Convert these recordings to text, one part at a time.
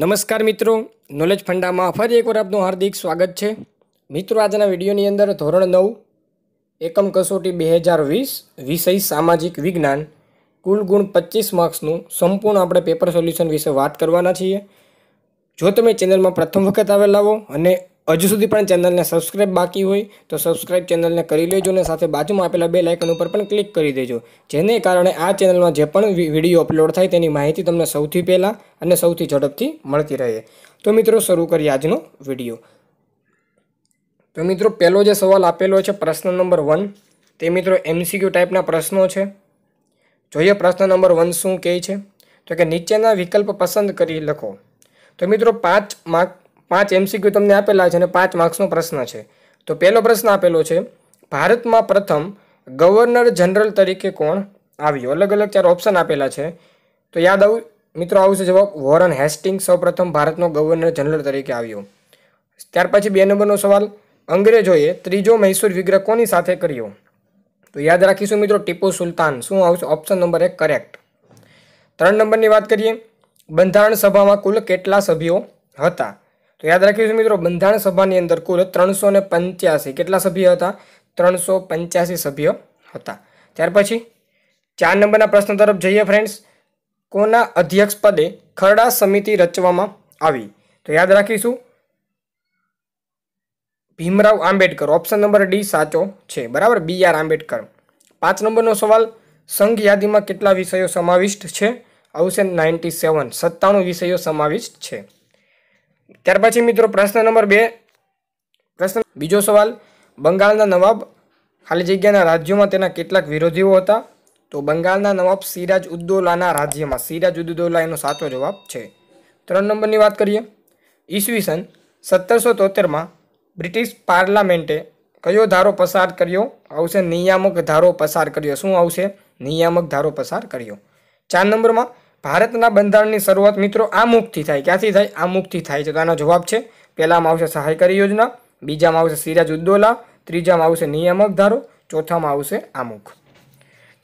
નમસ્કાર મિત્રો નોલેજ ફંડામાં ફરી એકવાર આપનું હાર્દિક સ્વાગત છે મિત્રો આજના વિડીયોની અંદર ધોરણ નવ એકમ કસોટી બે હજાર વીસ વિષય સામાજિક વિજ્ઞાન કુલ ગુણ પચીસ માર્ક્સનું સંપૂર્ણ આપણે પેપર સોલ્યુશન વિશે વાત કરવાના છીએ જો તમે ચેનલમાં પ્રથમ વખત આવેલા હો અને હજુ સુધી પણ ચેનલને સબસ્ક્રાઇબ બાકી હોય તો સબસ્ક્રાઈબ ચેનલને કરી લેજો અને સાથે બાજુમાં આપેલા બે લાઇકન ઉપર પણ ક્લિક કરી દેજો જેને કારણે આ ચેનલમાં જે પણ વિડીયો અપલોડ થાય તેની માહિતી તમને સૌથી પહેલાં અને સૌથી ઝડપથી મળતી રહે તો મિત્રો શરૂ કરીએ આજનો વિડીયો તો મિત્રો પહેલો જે સવાલ આપેલો છે પ્રશ્ન નંબર વન તે મિત્રો એમસીક્યુ ટાઈપના પ્રશ્નો છે જોઈએ પ્રશ્ન નંબર વન શું કહે છે તો કે નીચેના વિકલ્પ પસંદ કરી લખો તો મિત્રો પાંચ માર્ક પાંચ એમસીક્યુ તમને આપેલા છે અને પાંચ માર્ક્સનો પ્રશ્ન છે તો પહેલો પ્રશ્ન આપેલો છે ભારતમાં પ્રથમ ગવર્નર જનરલ તરીકે કોણ આવ્યું અલગ અલગ ચાર ઓપ્શન આપેલા છે તો યાદ આવું મિત્રો આવશે જવાબ વોરન હેસ્ટિંગ સૌપ્રથમ ભારતનો ગવર્નર જનરલ તરીકે આવ્યો ત્યાર પછી બે નંબરનો સવાલ અંગ્રેજોએ ત્રીજો મૈસૂર વિગ્રહ કોની સાથે કર્યો તો યાદ રાખીશું મિત્રો ટીપુ સુલતાન શું આવશે ઓપ્શન નંબર એક કરેક્ટ ત્રણ નંબરની વાત કરીએ બંધારણ સભામાં કુલ કેટલા સભ્યો હતા તો યાદ રાખીશું મિત્રો બંધારણ સભાની અંદર કુલ ત્રણસો ને પંચ્યાસી કેટલા સભ્ય હતા ત્રણસો પંચ્યાસી સભ્યો હતા ત્યાર પછી ચાર નંબરના પ્રશ્ન તરફ જઈએ ફ્રેન્ડ્સ કોના અધ્યક્ષપદે ખરડા સમિતિ રચવામાં આવી તો યાદ રાખીશું Bhimrao Ambedkar option number D સાચો છે બરાબર બી આર આંબેડકર પાંચ નંબરનો સવાલ સંઘ યાદીમાં કેટલા વિષયો સમાવિષ્ટ છે આવશે નાઇન્ટી સેવન સત્તાણું વિષયો સમાવિષ્ટ છે ત્યાર પછી મિત્રો પ્રશ્ન નંબર બે પ્રશ્ન બીજો સવાલ બંગાળના નવાબ ખાલી જગ્યાના રાજ્યોમાં તેના કેટલાક વિરોધીઓ હતા તો બંગાળના નવાબ સિરાજ ઉદ્દૌલાના રાજ્યમાં સિરાજ ઉદ્દૌલા એનો સાચો જવાબ છે ત્રણ નંબરની વાત કરીએ ઈસવીસન સત્તરસો તોતેરમાં બ્રિટિશ પાર્લામેન્ટે કયો ધારો પસાર કર્યો આવશે નિયામક ધારો પસાર કર્યો શું આવશે નિયામક ધારો પસાર કર્યો ચાર નંબરમાં ભારતના બંધારણની શરૂઆત મિત્રો આ મુખથી થાય ક્યાંથી થાય આ મુખથી થાય છે તો આનો જવાબ છે પહેલામાં આવશે સહાયકારી યોજના બીજામાં આવશે સિરાજ ઉદ્દોલા ત્રીજામાં આવશે નિયામક ધારો ચોથામાં આવશે આમુખ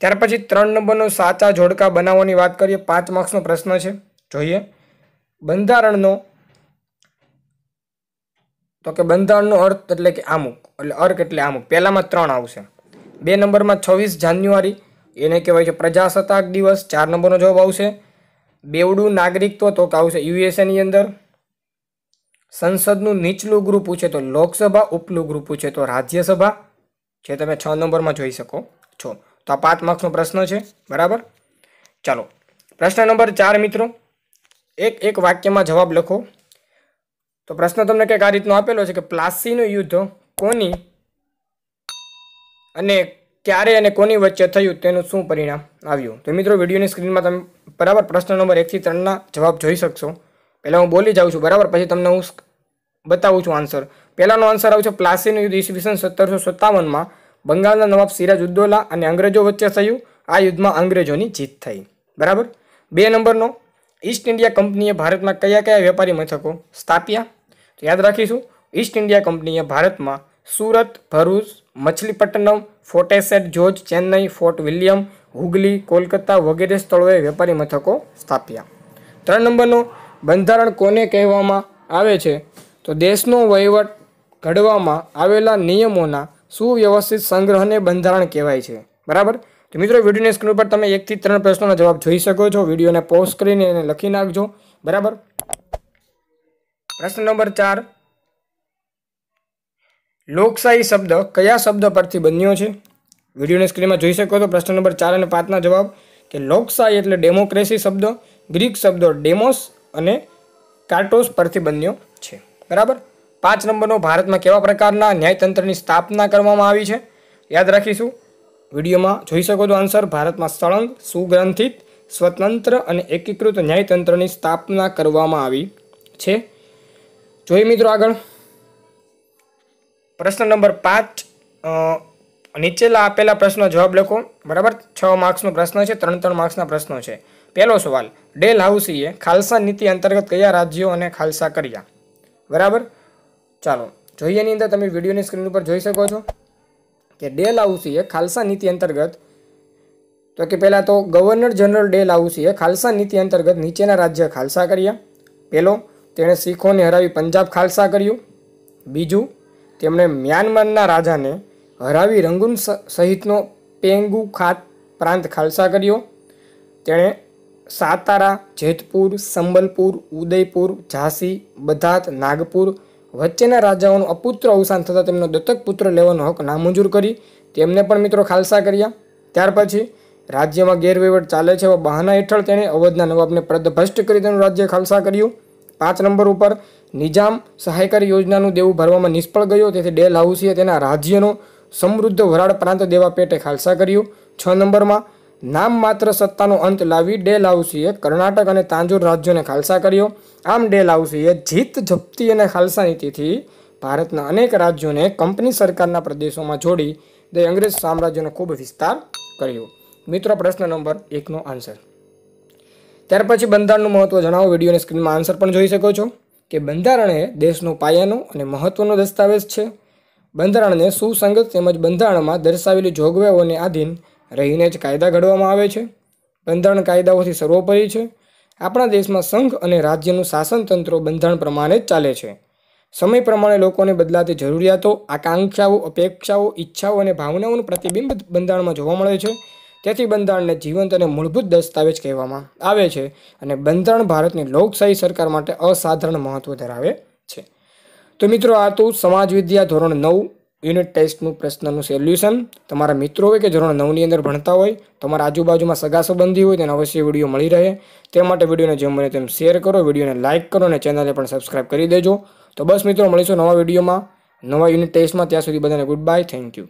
ત્યાર પછી ત્રણ નંબરનો સાચા જોડકા બનાવવાની વાત કરીએ પાંચ માર્ક્સનો પ્રશ્ન છે જોઈએ બંધારણનો તો કે બંધારણનો અર્થ એટલે કે આમુક એટલે અર્ક એટલે આમુક પહેલામાં ત્રણ આવશે બે નંબરમાં છવ્વીસ જાન્યુઆરી એને કહેવાય છે પ્રજાસત્તાક દિવસ ચાર નંબરનો જવાબ આવશે બેવડું નાગરિક તો કે આવશે યુએસએની અંદર સંસદનું નીચલું ગૃહ પૂછે તો લોકસભા ઉપલું ગૃહ પૂછે તો રાજ્યસભા જે તમે છ નંબરમાં જોઈ શકો છો તો આ પાંચ માર્ક્સનો પ્રશ્ન છે બરાબર ચાલો પ્રશ્ન નંબર ચાર મિત્રો એક એક વાક્યમાં જવાબ લખો તો પ્રશ્ન તમને કંઈક આ રીતનો આપેલો છે કે પ્લાસીનું યુદ્ધ કોની અને ક્યારે અને કોની વચ્ચે થયું તેનું શું પરિણામ આવ્યું તો મિત્રો વિડીયોની સ્ક્રીનમાં તમે બરાબર પ્રશ્ન નંબર એકથી ત્રણના જવાબ જોઈ શકશો પહેલાં હું બોલી જાઉં છું બરાબર પછી તમને હું બતાવું છું આન્સર પહેલાંનો આન્સર આવશે પ્લાસીનું યુદ્ધ ઈસવીસન સત્તરસો સત્તાવનમાં બંગાળના નવાબ સિરાજ ઉદ્દોલા અને અંગ્રેજો વચ્ચે થયું આ યુદ્ધમાં અંગ્રેજોની જીત થઈ બરાબર બે નંબરનો ઈસ્ટ ઇન્ડિયા કંપનીએ ભારતમાં કયા કયા વેપારી મથકો સ્થાપ્યા યાદ રાખીશું ઈસ્ટ ઇન્ડિયા કંપનીએ ભારતમાં Surat Bharuch Machilipatnam Fort Saint George Chennai Fort William Hooghly Kolkata વગેરે સ્થળોએ વેપારી મથકો સ્થાપ્યા ત્રણ નંબરનો બંધારણ કોને કહેવામાં આવે છે તો દેશનો વહીવટ ઘડવામાં આવેલા નિયમોના સુવ્યવસ્થિત સંગ્રહને બંધારણ કહેવાય છે બરાબર તો મિત્રો વિડીયોની સ્ક્રીન ઉપર તમે એકથી ત્રણ પ્રશ્નોના જવાબ જોઈ શકો છો વિડીયોને પોઝ કરીને એને લખી નાખજો બરાબર પ્રશ્ન નંબર ચાર લોકશાહી શબ્દ કયા શબ્દ પરથી બન્યો છે વિડીયોની સ્ક્રીનમાં જોઈ શકો તો પ્રશ્ન નંબર ચાર અને પાંચના જવાબ કે લોકશાહી એટલે ડેમોક્રેસી શબ્દ ગ્રીક શબ્દો ડેમોસ અને કાર્ટોસ પરથી બન્યો છે બરાબર પાંચ નંબરનો ભારતમાં કેવા પ્રકારના ન્યાયતંત્રની સ્થાપના કરવામાં આવી છે યાદ રાખીશું વિડીયોમાં જોઈ શકો તો આન્સર ભારતમાં સળંગ સુગ્રંથિત સ્વતંત્ર અને એકીકૃત ન્યાયતંત્રની સ્થાપના કરવામાં આવી છે જોઈએ મિત્રો આગળ પ્રશ્ન નંબર પાંચ નીચેલા આપેલા પ્રશ્નો જવાબ લખો બરાબર છ માર્ક્સનો પ્રશ્ન છે ત્રણ ત્રણ માર્ક્સના પ્રશ્નો છે પહેલો સવાલ ડેલ હાઉસીએ ખાલસા નીતિ અંતર્ગત કયા રાજ્યો અને ખાલસા કર્યા બરાબર ચાલો જોઈએ અંદર તમે વિડીયોની સ્ક્રીન ઉપર જોઈ શકો છો કે ડેલ હાઉસીએ ખાલસા નીતિ અંતર્ગત તો કે પહેલાં તો ગવર્નર જનરલ ડેલ હાઉસીએ ખાલસા નીતિ અંતર્ગત નીચેના રાજ્ય ખાલસા કર્યા પહેલો તેણે શીખોને હરાવી પંજાબ ખાલસા કર્યું બીજું તેમણે મ્યાનમારના રાજાને હરાવી રંગૂન સહિતનો પેંગુ ખાત પ્રાંત ખાલસા કર્યો તેણે સાતારા જેતપુર સંબલપુર ઉદયપુર ઝાંસી બધાત નાગપુર વચ્ચેના રાજાઓનું અપુત્ર અવસાન થતાં તેમનો દત્તક પુત્ર લેવાનો હક નામંજૂર કરી તેમને પણ મિત્રો ખાલસા કર્યા ત્યાર પછી રાજ્યમાં ગેરવહીવટ ચાલે છે એવા બહાના હેઠળ તેણે અવધના નવાબને પ્રદભષ્ટ કરી તેનું રાજ્ય ખાલસા કર્યું પાંચ નંબર ઉપર નિજામ સહાયકારી યોજનાનું દેવું ભરવામાં નિષ્ફળ ગયો તેથી ડેલ હાઉસીએ તેના રાજ્યનો સમૃદ્ધ વરાળ પ્રાંત દેવા પેટે ખાલસા કર્યો છ નંબરમાં નામ માત્ર સત્તાનો અંત લાવી ડેલ હાઉસીએ કર્ણાટક અને તાંજોર રાજ્યોને ખાલસા કર્યો આમ ડેલ હાઉસીએ જીત જપ્તી અને ખાલસા નીતિથી ભારતના અનેક રાજ્યોને કંપની સરકારના પ્રદેશોમાં જોડી તે અંગ્રેજ સામ્રાજ્યનો ખૂબ વિસ્તાર કર્યો મિત્રો પ્રશ્ન નંબર એકનો આન્સર ત્યાર પછી બંધારણનું મહત્ત્વ જણાવો વિડીયોની સ્ક્રીનમાં આન્સર પણ જોઈ શકો છો કે બંધારણ એ દેશનો પાયાનો અને મહત્ત્વનો દસ્તાવેજ છે બંધારણને સુસંગત તેમજ બંધારણમાં દર્શાવેલી જોગવાઈઓને આધીન રહીને જ કાયદા ઘડવામાં આવે છે બંધારણ કાયદાઓથી સર્વોપરી છે આપણા દેશમાં સંઘ અને રાજ્યનું શાસનતંત્ર બંધારણ પ્રમાણે જ ચાલે છે સમય પ્રમાણે લોકોને બદલાતી જરૂરિયાતો આકાંક્ષાઓ અપેક્ષાઓ ઈચ્છાઓ અને ભાવનાઓનું પ્રતિબિંબ બંધારણમાં જોવા મળે છે તેથી બંધારણને જીવંત અને મૂળભૂત દસ્તાવેજ કહેવામાં આવે છે અને બંધારણ ભારતની લોકશાહી સરકાર માટે અસાધારણ મહત્ત્વ ધરાવે છે તો મિત્રો આ તો સમાજ વિદ્યા ધોરણ નવ યુનિટ ટેસ્ટનું પ્રશ્નનું સોલ્યુશન તમારા મિત્રો હોય કે ધોરણ નવની અંદર ભણતા હોય તમારા આજુબાજુમાં સગા સંબંધી હોય તેને અવશ્ય વિડીયો મળી રહે તે માટે વિડીયોને જેમ બને તેમ શેર કરો વિડીયોને લાઇક કરો અને ચેનલને પણ સબસ્ક્રાઇબ કરી દેજો તો બસ મિત્રો મળીશું નવા વિડીયોમાં નવા યુનિટ ટેસ્ટમાં ત્યાં સુધી બધાને ગુડ બાય થેન્ક યુ